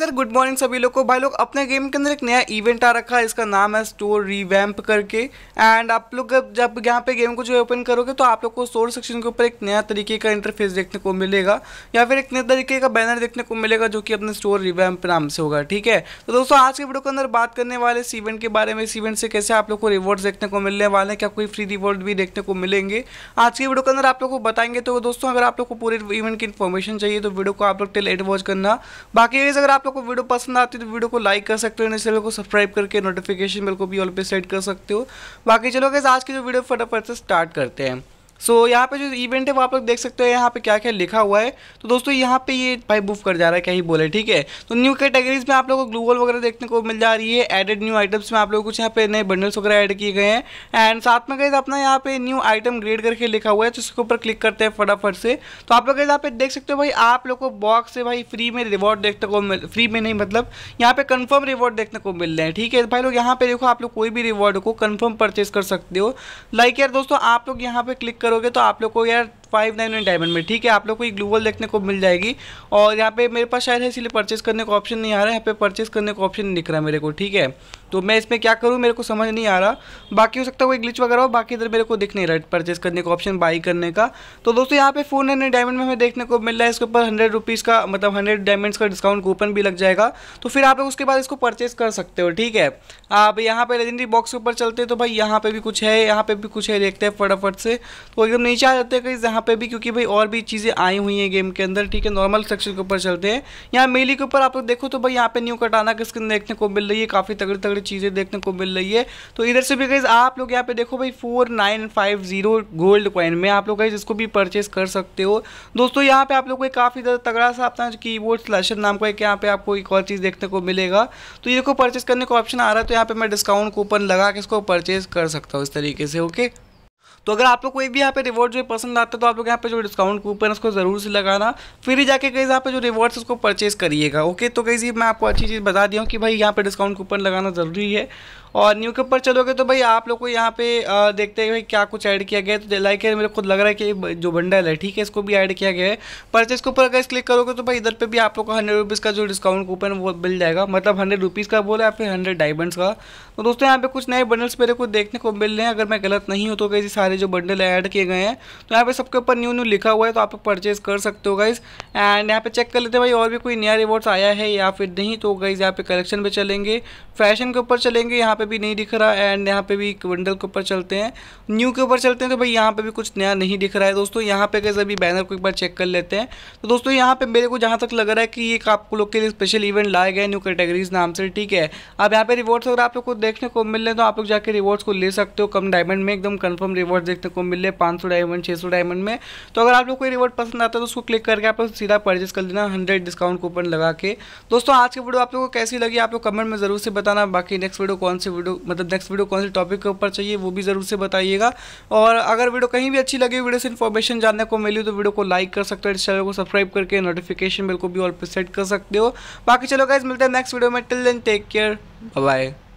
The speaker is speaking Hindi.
सर गुड मॉर्निंग सभी लोग को भाई लोग अपने गेम के अंदर एक नया इवेंट आ रखा है इसका नाम है स्टोर रिवैम्प करके एंड आप लोग जब यहाँ पे गेम को जो ओपन करोगे तो आप लोग को स्टोर सेक्शन के ऊपर एक नया तरीके का इंटरफेस देखने को मिलेगा या फिर एक नए तरीके का बैनर देखने को मिलेगा जो कि अपने स्टोर रिवैम्प नाम से होगा ठीक है तो दोस्तों आज के वीडियो के अंदर बात करने वाले इस इवेंट के बारे में इस इवेंट से कैसे आप लोग को रिवॉर्ड देखने को मिलने वाले हैं क्या कोई फ्री रिवॉर्ड भी देखने को मिलेंगे आज के वीडियो के अंदर आप लोग को बताएंगे तो दोस्तों अगर आप लोग को पूरे इवेंट की इन्फॉर्मेशन चाहिए तो वीडियो को आप लोग टेल एड वॉच करना बाकी अगर आप लोग को वीडियो पसंद आती है तो वीडियो को लाइक कर सकते हो इन चैनल को सब्सक्राइब करके नोटिफिकेशन बिल को भी ऑल पे सेट कर सकते हो बाकी चलो कैसे आज की जो वीडियो फटाफट से स्टार्ट करते हैं सो so, यहाँ पे जो इवेंट है वो आप लोग देख सकते हो यहाँ पे क्या क्या लिखा हुआ है तो दोस्तों यहाँ पे ये भाई मूव कर जा रहा है क्या ही बोले ठीक है तो न्यू कैटेगरीज में आप लोगों को ग्लूबल वगैरह देखने को मिल जा रही है एडेड न्यू आइटम्स में आप लोग कुछ यहाँ पे नए बंडल्स वगैरह ऐड किए गए हैं एंड साथ में गए अपना यहाँ पे न्यू आइटम ग्रेड करके लिखा हुआ है तो इसके ऊपर क्लिक करते हैं फटाफट से तो आप लोग यहाँ पे देख सकते हो भाई आप लोग को बॉक्स से भाई फ्री में रिवॉर्ड देखने को मिल फ्री में नहीं मतलब यहाँ पे कन्फर्म रिवॉर्ड देखने को मिल रहे हैं ठीक है भाई लोग यहाँ पे देखो आप लोग कोई भी रिवॉर्ड को कन्फर्म परचेज कर सकते हो लाइक यार दोस्तों आप लोग यहाँ पे क्लिक कर करोगे तो आप लोग को यार फाइव नाइन नाइन डायमंड में ठीक है आप लोग को एक ग्लूवल देखने को मिल जाएगी और यहाँ पे मेरे पास शायद है इसलिए परचेज करने का ऑप्शन नहीं आ रहा है यहाँ पे परचेस करने का ऑप्शन नहीं दिख रहा है मेरे को ठीक है तो मैं इसमें क्या करूँ मेरे को समझ नहीं आ रहा बाकी हो सकता है वो ग्लिच वगैरह हो बाकी इधर मेरे को दिख नहीं रहा है परचेस करने का ऑप्शन बाई करने का तो दोस्तों यहाँ पे फोन हंड्रेड डायमंड में हमें देखने को मिल रहा है इसके ऊपर हंड्रेड रुपीज़ का मतलब हंड्रेड डायमंड्स का डिस्काउंट कूपन भी लग जाएगा तो फिर आप उसके बाद इसको परचेज कर सकते हो ठीक है आप यहाँ पर लेजेंडरी बॉक्स के ऊपर चलते तो भाई यहाँ पर भी कुछ है यहाँ पर भी कुछ है देखते हैं फटाफट से तो एकदम नीचे आ जाते हैं कहीं यहाँ पर भी क्योंकि भाई और भी चीज़ें आई हुई हैं गेम के अंदर ठीक है नॉर्मल सेक्शन के ऊपर चलते हैं यहाँ मेली के ऊपर आप लोग देखो तो भाई यहाँ पे न्यू कटाना किसके स्किन देखने को मिल रही है काफ़ी तगड़ी तगड़ी सारी चीज़ें देखने को मिल रही है तो इधर से भी गई आप लोग यहाँ पे देखो भाई four nine five zero gold coin में आप लोग गई इसको भी परचेस कर सकते हो दोस्तों यहाँ पे आप लोग को काफ़ी ज़्यादा तगड़ा सा अपना की बोर्ड स्लैशर नाम का एक यहाँ पे आपको एक और चीज़ देखने को मिलेगा तो ये देखो परचेस करने का ऑप्शन आ रहा है तो यहाँ पे मैं डिस्काउंट कूपन लगा के इसको परचेज कर सकता हूँ इस तरीके से ओके तो अगर आप लोग कोई भी यहाँ पे रिवॉर्ड जो है पसंद आता है तो आप लोग यहाँ पे जो डिस्काउंट कूपन है उसको ज़रूर से लगाना फिर ही जाके कहीं यहाँ पे जो रिवॉर्ड्स उसको परचेज करिएगा ओके तो कहीं मैं आपको अच्छी चीज़ बता दिया हूँ कि भाई यहाँ पे डिस्काउंट कूपन लगाना ज़रूरी है और न्यू के ऊपर चलोगे तो भाई आप लोग को यहाँ पे आ, देखते हैं भाई क्या कुछ ऐड किया गया है तो लाइक है मेरे खुद लग रहा है कि जो बंडल है ठीक है इसको भी ऐड किया गया है परचेज के ऊपर अगर क्लिक करोगे तो भाई इधर पे भी आप लोग को हंड्रेड रुपीज़ का जो डिस्काउंट कूपन वो मिल जाएगा मतलब हंड्रेड रुपीज़ का बोला या फिर हंड्रेड डायमंड्स का तो दोस्तों यहाँ पे कुछ नए बंडल्स मेरे को देखने को मिल रहे हैं अगर मैं गलत नहीं हूँ तो कैसे सारे जो बंडल ऐड किए गए हैं तो यहाँ पे सबके ऊपर न्यू न्यू लिखा हुआ है तो आप लोग परचेज कर सकते हो गाइज एंड यहाँ पे चेक कर लेते हैं भाई और भी कोई नया रिवॉर्ड्स आया है या फिर नहीं तो गाइज़ यहाँ पे कलेक्शन पर चलेंगे फैशन के ऊपर चलेंगे यहाँ पे भी नहीं दिख रहा एंड यहाँ पे भी क्विंडल के ऊपर चलते हैं न्यू के ऊपर चलते हैं तो भाई यहाँ पे भी कुछ नया नहीं दिख रहा है दोस्तों यहाँ पे कैसे अभी बैनर को एक बार चेक कर लेते हैं तो दोस्तों यहाँ पे मेरे को जहाँ तक लग रहा है कि एक आप लोग के लिए स्पेशल इवेंट लाए गए न्यू कैटेगरीज नाम से ठीक है अब यहाँ पे रिवॉर्ड्स अगर आप लोग को देखने को मिल रहे तो आप लोग जाकर रिवॉर्ड्स को ले सकते हो कम डायमंड में एकदम कन्फर्म रिवॉर्ड देखने को मिल रहे हैं डायमंड छः डायमंड में तो अगर आप लोग कोई रिवॉर्ड पसंद आता है तो उसको क्लिक करके आप लोग सीधा परचेज कर देना हंड्रेड डिस्काउंट कूपन लगा के दोस्तों आज की वीडियो आप लोग को कैसी लगी आप लोग कमेंट में जरूर से बताना बाकी नेक्स्ट वीडियो कौन से वीडियो मतलब नेक्स्ट वीडियो कौन से टॉपिक के ऊपर चाहिए वो भी ज़रूर से बताइएगा और अगर वीडियो कहीं भी अच्छी लगी वीडियो से इन्फॉर्मेशन जानने को मिली तो वीडियो को लाइक कर सकते हो इस चैनल को सब्सक्राइब करके नोटिफिकेशन बिल को भी ऑल पर सेट कर सकते हो बाकी चलो गाइज मिलते हैं नेक्स्ट वीडियो में till then take care bye